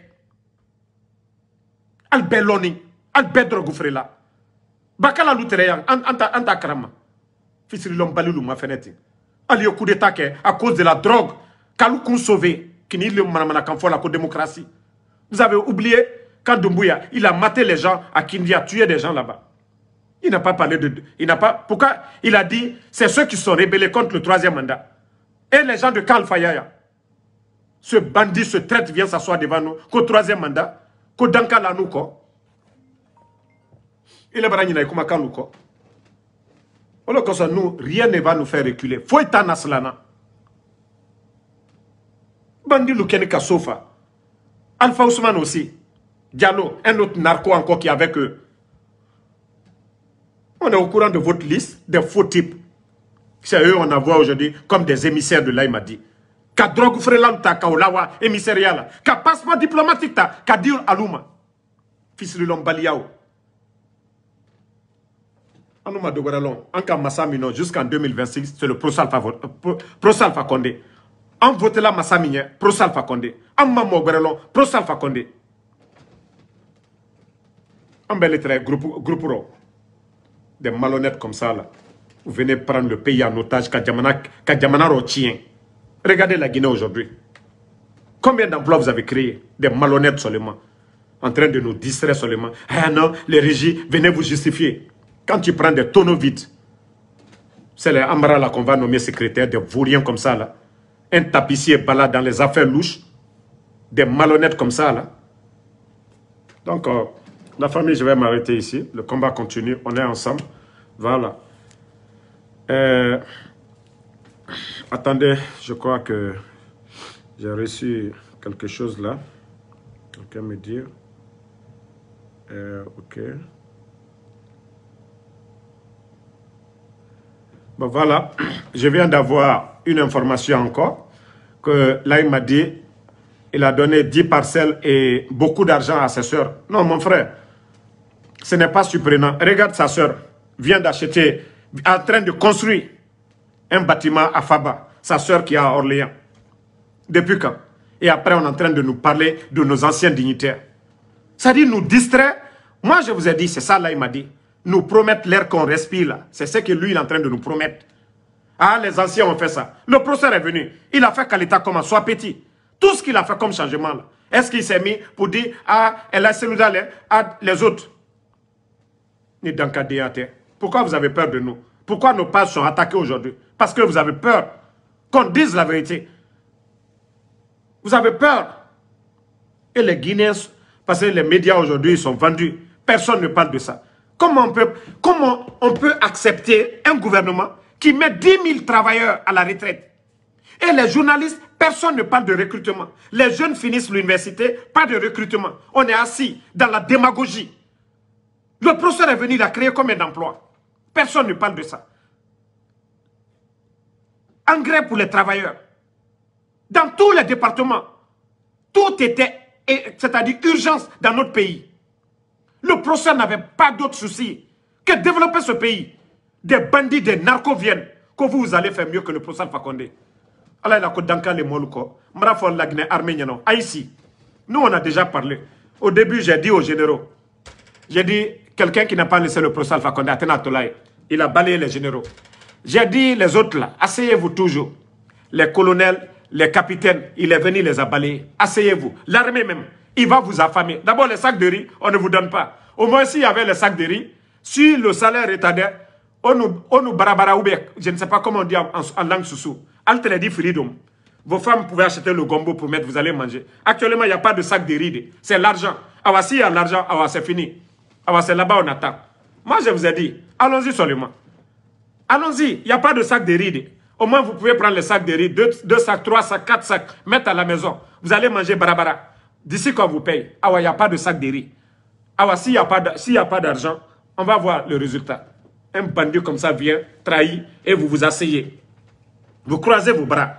Albert Loni, Albert Drogoufrela, Bakala Loutereyang, Anta, Anta Karama, Fisri Lombalilou, ma fenêtre. Allez coup d'état à cause de la drogue, Kalou sauvé, qui n'y le manamana la démocratie. Vous avez oublié quand Doumbouya, il a maté les gens à a tué des gens là-bas. Il n'a pas parlé de... Il n'a pas... Pourquoi il a dit, c'est ceux qui sont rébellés contre le troisième mandat. Et les gens de Karl Fayaya. Ce bandit, ce traître vient s'asseoir devant nous. Qu'au troisième mandat, qu'au Dankala nous Il est barani comme nous quoi. Alors oh, nous, rien ne va nous faire reculer. Faut être en aslana. Bandit Loukene Sofa, Alpha Ousmane aussi. Diallo, un autre narco encore qui est avec eux. On est au courant de votre liste des faux types. C'est eux qu'on a voit aujourd'hui comme des émissaires de l'Aïmadi. Qu'à drogue frelanta, qu'à olawa, émissaire passe passeport diplomatique ta, ka dire aluma. Fils de l'Ombaliao. Anouma de Guadalon, en Massamino, jusqu'en 2026, c'est le pro-salfa euh, pro Condé. En voté la Massamine, pro-salfa Condé. En Mamo Guadalon, pro-salfa Condé. En bel groupe, groupe des malhonnêtes comme ça, là, vous venez prendre le pays en otage, Kadjamana retient. Regardez la Guinée aujourd'hui. Combien d'emplois vous avez créés Des malhonnêtes seulement. En train de nous distraire seulement. Ah non, les régies, venez vous justifier. Quand tu prends des tonneaux vides, c'est les Amra là qu'on va nommer secrétaire, des vauriens comme ça là. Un tapissier balade dans les affaires louches. Des malhonnêtes comme ça là. Donc, euh, la famille, je vais m'arrêter ici. Le combat continue. On est ensemble. Voilà. Euh, attendez, je crois que j'ai reçu quelque chose là. Quelqu'un me dit. Euh, ok. Bon, voilà. Je viens d'avoir une information encore. Que là, il m'a dit, il a donné 10 parcelles et beaucoup d'argent à sa soeurs. Non, mon frère ce n'est pas surprenant. Regarde sa sœur, vient d'acheter, en train de construire un bâtiment à Faba, sa sœur qui est à Orléans. Depuis quand Et après, on est en train de nous parler de nos anciens dignitaires. Ça dit nous distraire. Moi, je vous ai dit, c'est ça là, il m'a dit. Nous promettre l'air qu'on respire là. C'est ce que lui, il est en train de nous promettre. Ah, les anciens ont fait ça. Le procès est venu. Il a fait l'état comment Soit petit. Tout ce qu'il a fait comme changement là. Est-ce qu'il s'est mis pour dire, ah, elle a celui-là, ah, les autres ni terre. Pourquoi vous avez peur de nous Pourquoi nos pages sont attaquées aujourd'hui Parce que vous avez peur qu'on dise la vérité. Vous avez peur. Et les Guinéens, parce que les médias aujourd'hui sont vendus. Personne ne parle de ça. Comment on peut, comment on peut accepter un gouvernement qui met 10 000 travailleurs à la retraite Et les journalistes, personne ne parle de recrutement. Les jeunes finissent l'université, pas de recrutement. On est assis dans la démagogie. Le professeur est venu à créer comme un emploi. Personne ne parle de ça. Engrais pour les travailleurs. Dans tous les départements, tout était, c'est-à-dire urgence dans notre pays. Le professeur n'avait pas d'autre souci que développer ce pays. Des bandits, des narcos viennent. Que vous allez faire mieux que le professeur Fakonde. Allah la le Mrafor Haïti. Nous on a déjà parlé. Au début j'ai dit aux généraux. J'ai dit Quelqu'un qui n'a pas laissé le procès Alpha Condé, à il a balayé les généraux. J'ai dit les autres là, asseyez-vous toujours. Les colonels, les capitaines, il est venu les balayés. Asseyez-vous. L'armée même, il va vous affamer. D'abord, les sacs de riz, on ne vous donne pas. Au moins, s'il y avait les sacs de riz, si le salaire était on nous, on nous barabara je ne sais pas comment on dit en, langue soussou. sous freedom. Vos femmes pouvaient acheter le gombo pour mettre, vous allez manger. Actuellement, il n'y a pas de sac de riz. C'est l'argent. Ah, bah, si il y a l'argent, ah, bah, c'est fini. Alors ah c'est là-bas on attend. Moi je vous ai dit, allons-y seulement. Allons-y, il n'y a pas de sac de riz. Au moins vous pouvez prendre le sac de riz, deux, sacs, trois sacs, quatre sacs, mettre à la maison. Vous allez manger barabara. D'ici qu'on vous paye, ah ouais, il n'y a pas de sac de riz. Ah ouais, s'il n'y a pas d'argent, on va voir le résultat. Un bandit comme ça vient, trahi, et vous vous asseyez. Vous croisez vos bras.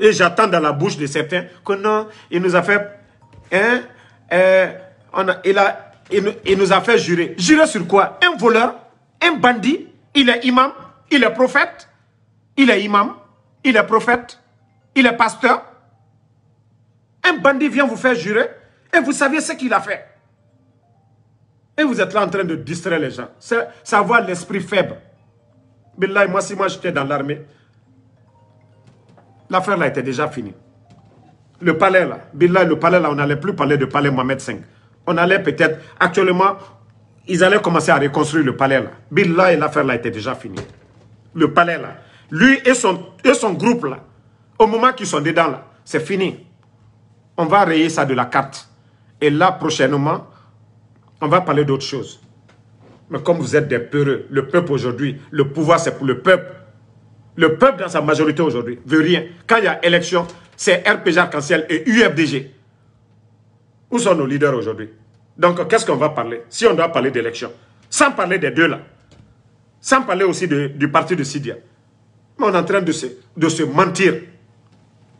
et j'attends dans la bouche de certains que non, il nous a fait... Hein, euh, on a, il a il nous, a fait jurer. Jurer sur quoi Un voleur, un bandit, il est imam, il est prophète, il est imam, il est prophète, il est pasteur. Un bandit vient vous faire jurer et vous saviez ce qu'il a fait. Et vous êtes là en train de distraire les gens. C'est savoir l'esprit faible. Billah, moi, si moi j'étais dans l'armée, l'affaire là était déjà finie. Le palais là, Billah, le palais là, on n'allait plus parler de palais Mohamed V on allait peut-être... Actuellement, ils allaient commencer à reconstruire le palais là. Billah et l'affaire là était déjà finie. Le palais là. Lui et son, et son groupe là, au moment qu'ils sont dedans là, c'est fini. On va rayer ça de la carte. Et là, prochainement, on va parler d'autre chose. Mais comme vous êtes des peureux, le peuple aujourd'hui, le pouvoir c'est pour le peuple. Le peuple dans sa majorité aujourd'hui veut rien. Quand il y a élection, c'est RPG Arc-en-Ciel et UFDG. Où sont nos leaders aujourd'hui donc, qu'est-ce qu'on va parler Si on doit parler d'élection, sans parler des deux là, sans parler aussi du parti de Sidia, mais on est en train de se, de se mentir.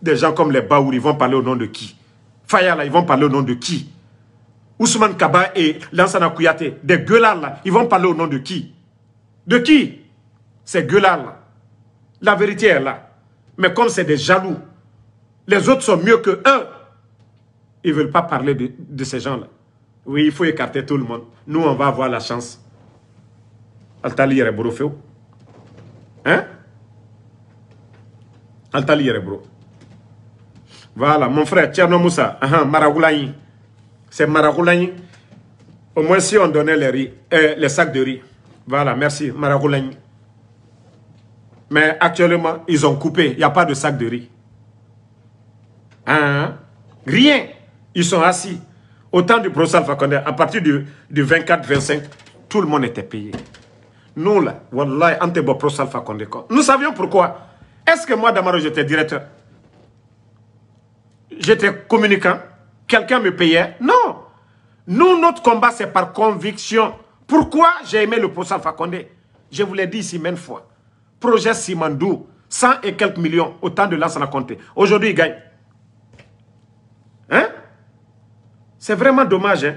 Des gens comme les Baour, ils vont parler au nom de qui Fayala, ils vont parler au nom de qui Ousmane Kaba et Lansana Kouyate. des gueulards là, ils vont parler au nom de qui De qui Ces gueulards là. La vérité est là. Mais comme c'est des jaloux, les autres sont mieux que eux. Ils ne veulent pas parler de ces gens-là. Oui, il faut écarter tout le monde. Nous, on va avoir la chance. Altali Yerebro Hein Altali bro. Voilà, mon frère, Tcherno Moussa, C'est Maragoulaï. Au moins, si on donnait les, riz, eh, les sacs de riz. Voilà, merci, Maragoulaï. Mais actuellement, ils ont coupé. Il n'y a pas de sac de riz. Hein? Rien. Ils sont assis. Autant du professeur Alpha à partir du, 24-25, tout le monde était payé. Nous, là, Alpha Nous savions pourquoi. Est-ce que moi, Damaro, j'étais directeur J'étais communicant Quelqu'un me payait Non Nous, notre combat, c'est par conviction. Pourquoi j'ai aimé le professeur Alpha Je vous l'ai dit ici même fois. Projet Simandou, 100 et quelques millions au temps de l'ancien compté. Aujourd'hui, il gagne. Hein c'est vraiment dommage. Hein.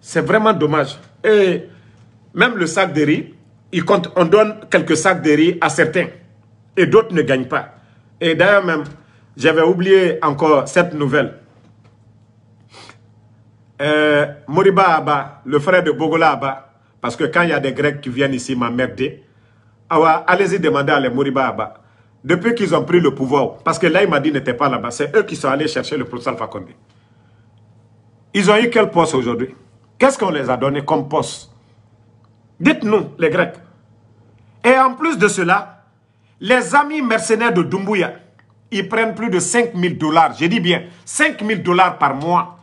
C'est vraiment dommage. Et même le sac de riz, on donne quelques sacs de riz à certains. Et d'autres ne gagnent pas. Et d'ailleurs même, j'avais oublié encore cette nouvelle. Euh, Moriba Abba, le frère de Bogola Abba, parce que quand il y a des Grecs qui viennent ici m'emmerder, ah allez-y demander à les Moriba Abba. Depuis qu'ils ont pris le pouvoir, parce que là, il m'a dit n'était pas là-bas, c'est eux qui sont allés chercher le professeur Fakonde. Ils ont eu quel poste aujourd'hui Qu'est-ce qu'on les a donné comme poste Dites-nous, les Grecs. Et en plus de cela, les amis mercenaires de Dumbuya, ils prennent plus de 5 000 dollars, J'ai dit bien 5 000 dollars par mois,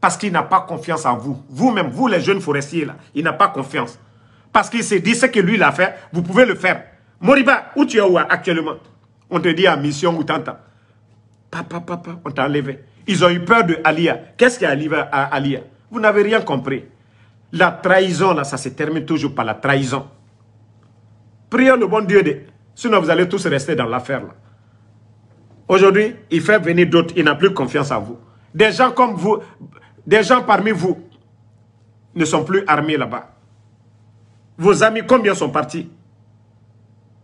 parce qu'il n'a pas confiance en vous. Vous-même, vous les jeunes forestiers, là, il n'a pas confiance. Parce qu'il s'est dit, ce que lui, l'a a fait, vous pouvez le faire. Moriba, où tu es où actuellement On te dit à mission ou tanta. Papa, papa, on t'a enlevé. Ils ont eu peur de Alia. Qu'est-ce qui est arrivé à Alia Vous n'avez rien compris. La trahison, là, ça se termine toujours par la trahison. Prions le bon Dieu. De... Sinon, vous allez tous rester dans l'affaire. là. Aujourd'hui, il fait venir d'autres. Il n'a plus confiance en vous. Des gens comme vous, des gens parmi vous, ne sont plus armés là-bas. Vos amis, combien sont partis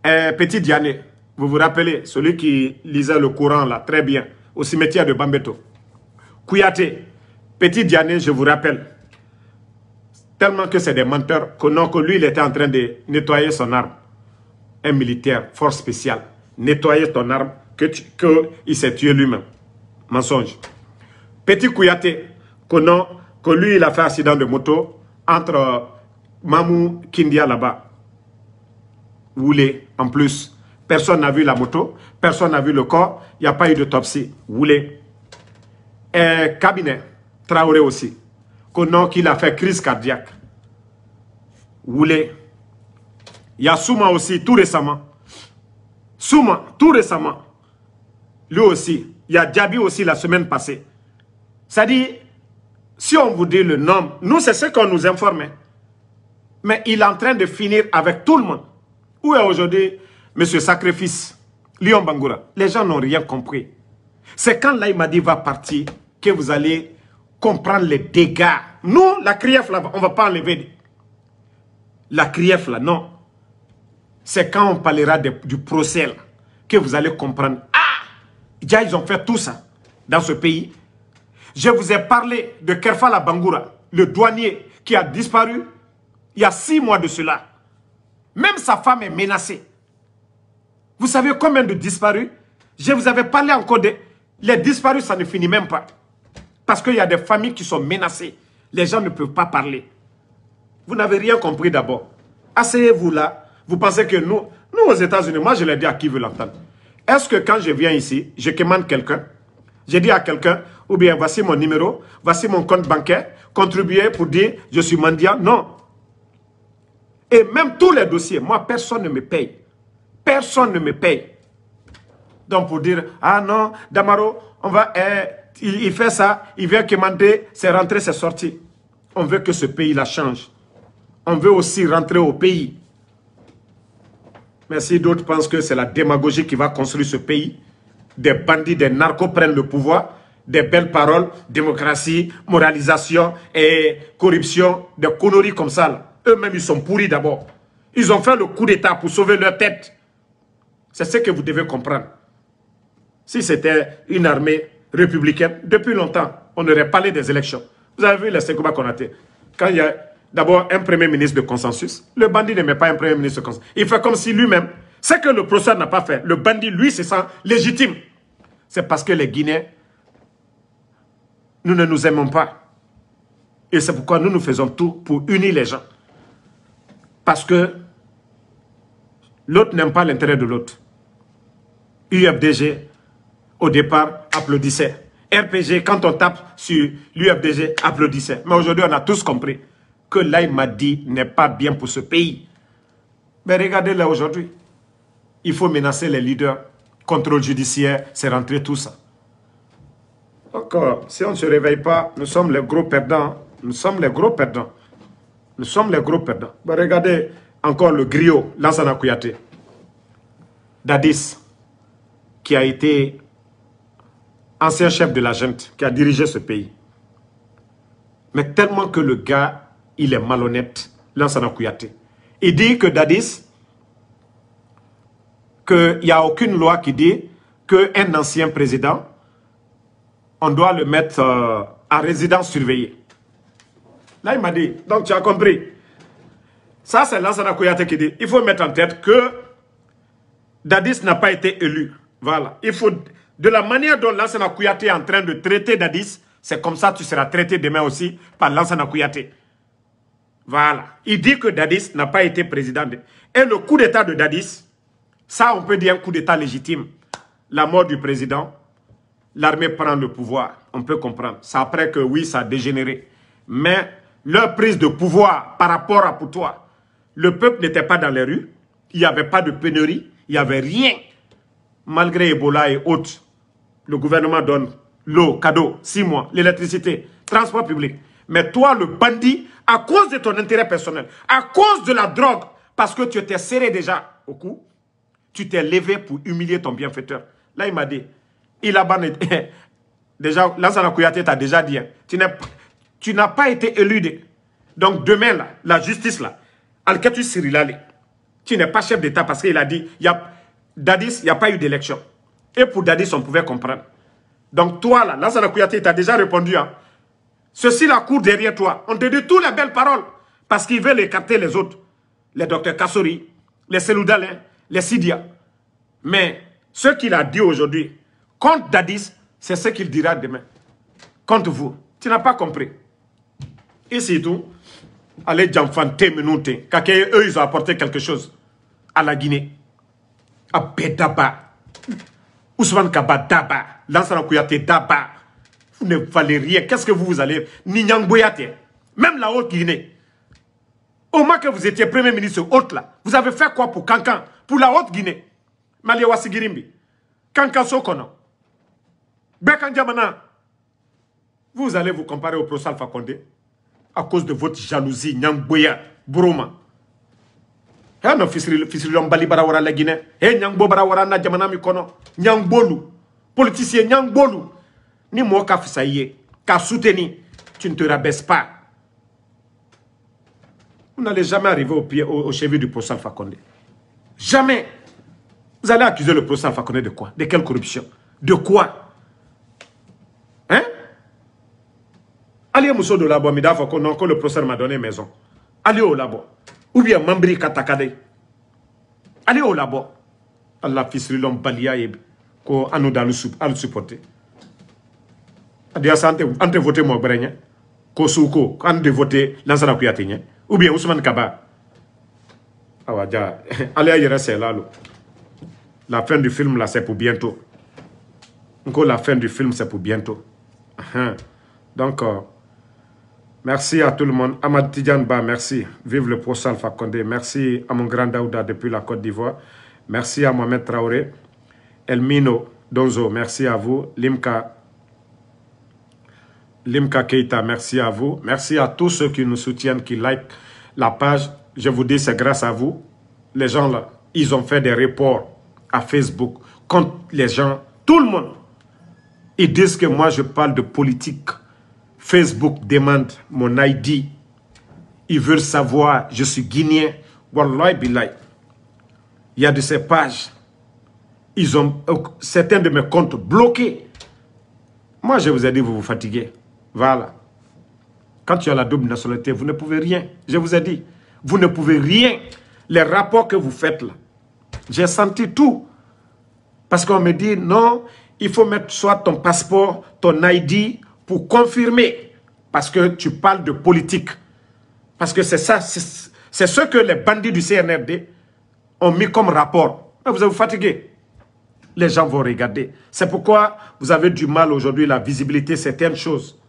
eh, petit Diané, vous vous rappelez, celui qui lisait le courant là, très bien, au cimetière de Bambeto. Kouyaté, Petit Diané, je vous rappelle, tellement que c'est des menteurs, que non, que lui, il était en train de nettoyer son arme. Un militaire, force spéciale, nettoyer ton arme, que, il s'est tué lui-même. Mensonge. Petit Kouyaté, que que lui, il a fait accident de moto entre euh, Mamou Kindia là-bas voulez, en plus. Personne n'a vu la moto, personne n'a vu le corps, il n'y a pas eu d'autopsie. Vous Et cabinet, Traoré aussi. Qu'on qu'il a fait crise cardiaque. voulez Il y a Souma aussi, tout récemment. Souma, tout récemment. Lui aussi. Il y a Diaby aussi la semaine passée. C'est-à-dire, si on vous dit le nom, nous, c'est ce qu'on nous informait. Mais il est en train de finir avec tout le monde. Où est aujourd'hui M. Sacrifice, Lyon Bangoura Les gens n'ont rien compris. C'est quand Laïmadi va partir que vous allez comprendre les dégâts. Nous, la CRIEF, on ne va pas enlever. La CRIEF, là, non. C'est quand on parlera du procès, que vous allez comprendre. Ah Déjà, ils ont fait tout ça dans ce pays. Je vous ai parlé de Kerfala Bangoura, le douanier qui a disparu il y a six mois de cela. Même sa femme est menacée. Vous savez combien de disparus Je vous avais parlé encore des... Les disparus, ça ne finit même pas. Parce qu'il y a des familles qui sont menacées. Les gens ne peuvent pas parler. Vous n'avez rien compris d'abord. Asseyez-vous là. Vous pensez que nous, nous aux États-Unis, moi je l'ai dit à qui veut l'entendre. Est-ce que quand je viens ici, je commande quelqu'un Je dis à quelqu'un, ou bien voici mon numéro, voici mon compte bancaire, Contribuez pour dire je suis mendiant. Non, et même tous les dossiers, moi, personne ne me paye. Personne ne me paye. Donc, pour dire, ah non, Damaro, on va, eh, il, fait ça, il vient commander c'est rentré, c'est sorti. On veut que ce pays la change. On veut aussi rentrer au pays. Mais si d'autres pensent que c'est la démagogie qui va construire ce pays, des bandits, des narcos prennent le pouvoir, des belles paroles, démocratie, moralisation et corruption, des conneries comme ça. Là eux-mêmes, ils sont pourris d'abord. Ils ont fait le coup d'État pour sauver leur tête. C'est ce que vous devez comprendre. Si c'était une armée républicaine, depuis longtemps, on aurait parlé des élections. Vous avez vu les a Konaté. Quand il y a d'abord un premier ministre de consensus, le bandit n'aimait met pas un premier ministre de consensus. Il fait comme si lui-même, ce que le procès n'a pas fait, le bandit, lui, se sent légitime. C'est parce que les Guinéens, nous ne nous aimons pas. Et c'est pourquoi nous nous faisons tout pour unir les gens parce que l'autre n'aime pas l'intérêt de l'autre. UFDG, au départ, applaudissait. RPG, quand on tape sur l'UFDG, applaudissait. Mais aujourd'hui, on a tous compris que l'Aïmadi n'est pas bien pour ce pays. Mais regardez là aujourd'hui. Il faut menacer les leaders. Contrôle judiciaire, c'est rentré tout ça. Encore, si on ne se réveille pas, nous sommes les gros perdants. Nous sommes les gros perdants. Nous sommes les gros perdants. Bah, regardez encore le griot, Lansana Kouyaté, Dadis, qui a été ancien chef de la gente, qui a dirigé ce pays. Mais tellement que le gars, il est malhonnête, Lansana Kouyaté. Il dit que Dadis, qu'il n'y a aucune loi qui dit qu'un ancien président, on doit le mettre à euh, résidence surveillée. Là, il m'a dit. Donc, tu as compris. Ça, c'est Lansana qui dit. Il faut mettre en tête que Dadis n'a pas été élu. Voilà. Il faut, de la manière dont Lansana Kouyate est en train de traiter Dadis, c'est comme ça tu seras traité demain aussi par Lansana Voilà. Il dit que Dadis n'a pas été président. Et le coup d'État de Dadis, ça, on peut dire un coup d'État légitime. La mort du président, l'armée prend le pouvoir. On peut comprendre. C'est après que, oui, ça a dégénéré. Mais leur prise de pouvoir par rapport à toi. le peuple n'était pas dans les rues, il n'y avait pas de pénurie, il n'y avait rien. Malgré Ebola et autres, le gouvernement donne l'eau, cadeau, six mois, l'électricité, transport public. Mais toi, le bandit, à cause de ton intérêt personnel, à cause de la drogue, parce que tu étais serré déjà au cou, tu t'es levé pour humilier ton bienfaiteur. Là, il m'a dit, il a banné. Déjà, là, Kouyaté t'a déjà dit, hein, tu n'es pas tu n'as pas été éludé. Donc demain, là, la justice, là, al Sirilale, tu n'es pas chef d'État parce qu'il a dit, y a, Dadis, il n'y a pas eu d'élection. Et pour Dadis, on pouvait comprendre. Donc toi, là, tu as déjà répondu. Hein, Ceci, la cour derrière toi. On te dit toutes les belles paroles parce qu'ils veulent écarter les autres. Les docteurs Kassori, les Seloudalins, les Sidia. Mais ce qu'il a dit aujourd'hui, contre Dadis, c'est ce qu'il dira demain. Contre vous. Tu n'as pas compris et c'est tout. Allez, j'enfantais, minute. Car eux, ils ont apporté quelque chose à la Guinée. À Pédaba. Ousmane Kaba Daba. Lansana Kouyate Daba. Vous ne valez rien. Qu'est-ce que vous, vous allez. Ninyangboyate. Même la Haute-Guinée. Au moins que vous étiez Premier ministre haute là, vous avez fait quoi pour Kankan Pour la Haute-Guinée Maliwa Sigirimbi. Cancan Sokono. Bekan Vous allez vous comparer au procès Alpha Condé à cause de votre jalousie, Nyangboya, Buruma. Hana hein, fisilon l'ombali barawara la Guinée. hein, Nyangbo barawara na jamana mikono. Nyangbolu. Politicien Nyangbolu. Ni moi ka est. Ka soutenu. Tu ne te rabaisses pas. Vous n'allez jamais arriver au, pied, au, au chevet du professeur Fakonde. Jamais. Vous allez accuser le professeur Fakonde de quoi De quelle corruption De quoi Allez, Mousso de Labo, Mida, faut que le professeur m'a donné maison. Allez au labo. Ou bien Mambri Katakade. Allez au labo. Allah fisri l'homme qu'on a nous dans le supporter. Adia ante voter moi, brenya. Ou bien Ousmane Kaba. Ah allez c'est là. La fin du film, là, c'est pour bientôt. Encore la fin du film, c'est pour bientôt. Donc, euh, Merci à tout le monde. Amad Tidjanba, merci. Vive le pro Alpha Condé. Merci à mon grand Daouda depuis la Côte d'Ivoire. Merci à Mohamed Traoré. Elmino Donzo, merci à vous. Limka, Limka Keita, merci à vous. Merci à tous ceux qui nous soutiennent, qui likent la page. Je vous dis, c'est grâce à vous. Les gens, là, ils ont fait des reports à Facebook. Quand les gens, tout le monde, ils disent que moi, je parle de politique. Facebook demande mon ID. Ils veulent savoir, je suis guinéen. Wallahi Bilai. Il y a de ces pages. Ils ont euh, certains de mes comptes bloqués. Moi, je vous ai dit, vous vous fatiguez. Voilà. Quand tu as la double nationalité, vous ne pouvez rien. Je vous ai dit, vous ne pouvez rien. Les rapports que vous faites là, j'ai senti tout. Parce qu'on me dit, non, il faut mettre soit ton passeport, ton ID, pour confirmer, parce que tu parles de politique, parce que c'est ça, c'est ce que les bandits du CNRD ont mis comme rapport. vous êtes fatigué. Les gens vont regarder. C'est pourquoi vous avez du mal aujourd'hui la visibilité, certaines choses.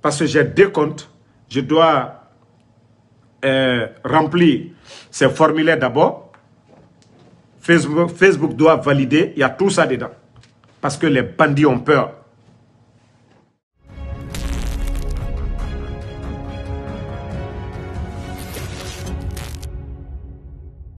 Parce que j'ai deux comptes. Je dois euh, remplir ces formulaires d'abord. Facebook, Facebook doit valider. Il y a tout ça dedans. Parce que les bandits ont peur.